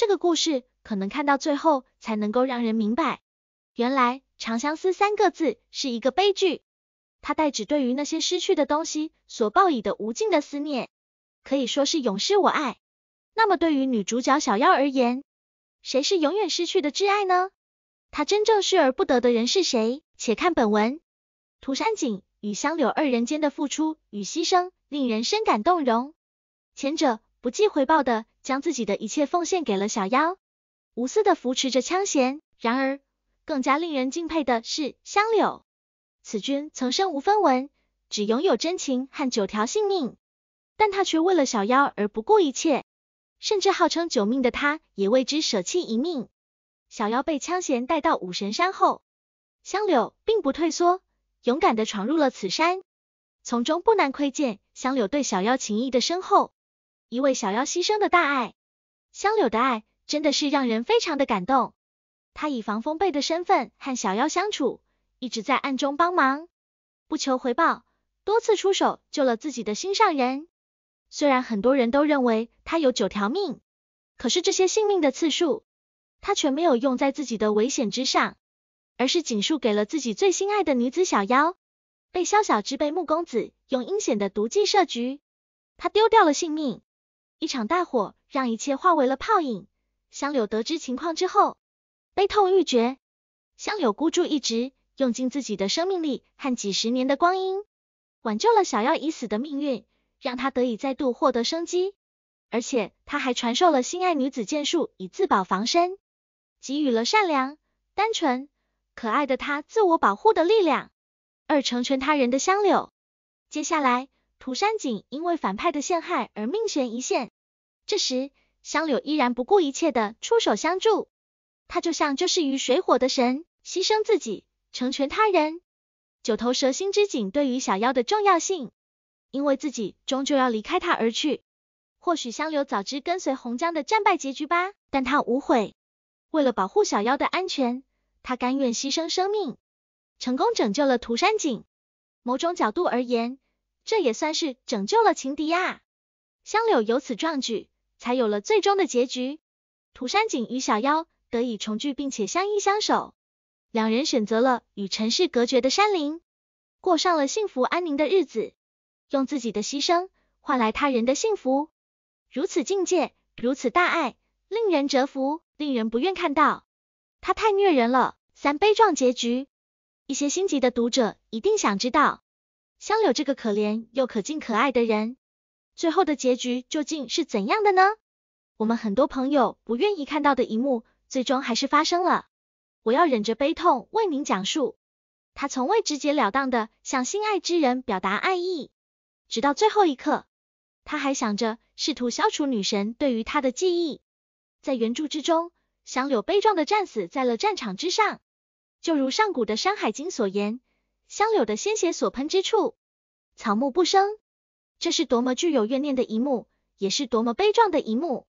这个故事可能看到最后才能够让人明白，原来长相思三个字是一个悲剧，它代指对于那些失去的东西所抱以的无尽的思念，可以说是永失我爱。那么对于女主角小夭而言，谁是永远失去的挚爱呢？她真正失而不得的人是谁？且看本文，涂山璟与香柳二人间的付出与牺牲，令人深感动容。前者不计回报的。将自己的一切奉献给了小妖，无私的扶持着枪弦。然而，更加令人敬佩的是香柳，此君曾身无分文，只拥有真情和九条性命，但他却为了小妖而不顾一切，甚至号称九命的他也为之舍弃一命。小妖被枪弦带到五神山后，香柳并不退缩，勇敢的闯入了此山，从中不难窥见香柳对小妖情谊的深厚。一位小妖牺牲的大爱，香柳的爱真的是让人非常的感动。他以防风被的身份和小妖相处，一直在暗中帮忙，不求回报，多次出手救了自己的心上人。虽然很多人都认为他有九条命，可是这些性命的次数，他却没有用在自己的危险之上，而是仅数给了自己最心爱的女子小妖。被萧小之被木公子用阴险的毒计设局，他丢掉了性命。一场大火让一切化为了泡影，香柳得知情况之后，悲痛欲绝。香柳孤注一掷，用尽自己的生命力和几十年的光阴，挽救了小夭已死的命运，让他得以再度获得生机。而且他还传授了心爱女子剑术以自保防身，给予了善良、单纯、可爱的他自我保护的力量，二成全他人的香柳。接下来。涂山璟因为反派的陷害而命悬一线，这时香柳依然不顾一切的出手相助，他就像救世于水火的神，牺牲自己，成全他人。九头蛇心之井对于小妖的重要性，因为自己终究要离开他而去，或许香柳早知跟随洪江的战败结局吧，但他无悔，为了保护小妖的安全，他甘愿牺牲生命，成功拯救了涂山璟。某种角度而言。这也算是拯救了情敌呀！香柳有此壮举，才有了最终的结局。涂山璟与小妖得以重聚，并且相依相守。两人选择了与尘世隔绝的山林，过上了幸福安宁的日子。用自己的牺牲换来他人的幸福，如此境界，如此大爱，令人折服，令人不愿看到。他太虐人了，三悲壮结局。一些心急的读者一定想知道。香柳这个可怜又可敬可爱的人，最后的结局究竟是怎样的呢？我们很多朋友不愿意看到的一幕，最终还是发生了。我要忍着悲痛为您讲述。他从未直截了当的向心爱之人表达爱意，直到最后一刻，他还想着试图消除女神对于他的记忆。在原著之中，香柳悲壮的战死在了战场之上。就如上古的山海经所言。香柳的鲜血所喷之处，草木不生。这是多么具有怨念的一幕，也是多么悲壮的一幕。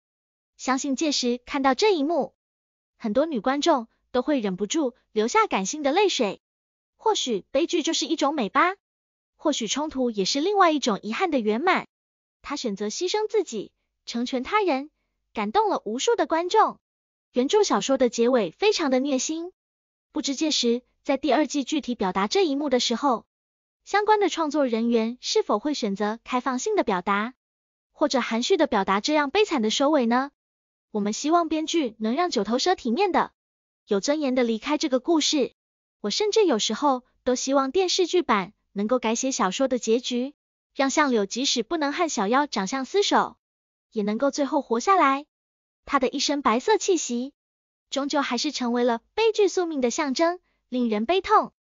相信届时看到这一幕，很多女观众都会忍不住流下感性的泪水。或许悲剧就是一种美吧，或许冲突也是另外一种遗憾的圆满。他选择牺牲自己，成全他人，感动了无数的观众。原著小说的结尾非常的虐心，不知届时。在第二季具体表达这一幕的时候，相关的创作人员是否会选择开放性的表达，或者含蓄的表达这样悲惨的收尾呢？我们希望编剧能让九头蛇体面的、有尊严的离开这个故事。我甚至有时候都希望电视剧版能够改写小说的结局，让相柳即使不能和小妖长相厮守，也能够最后活下来。他的一身白色气息，终究还是成为了悲剧宿命的象征。令人悲痛。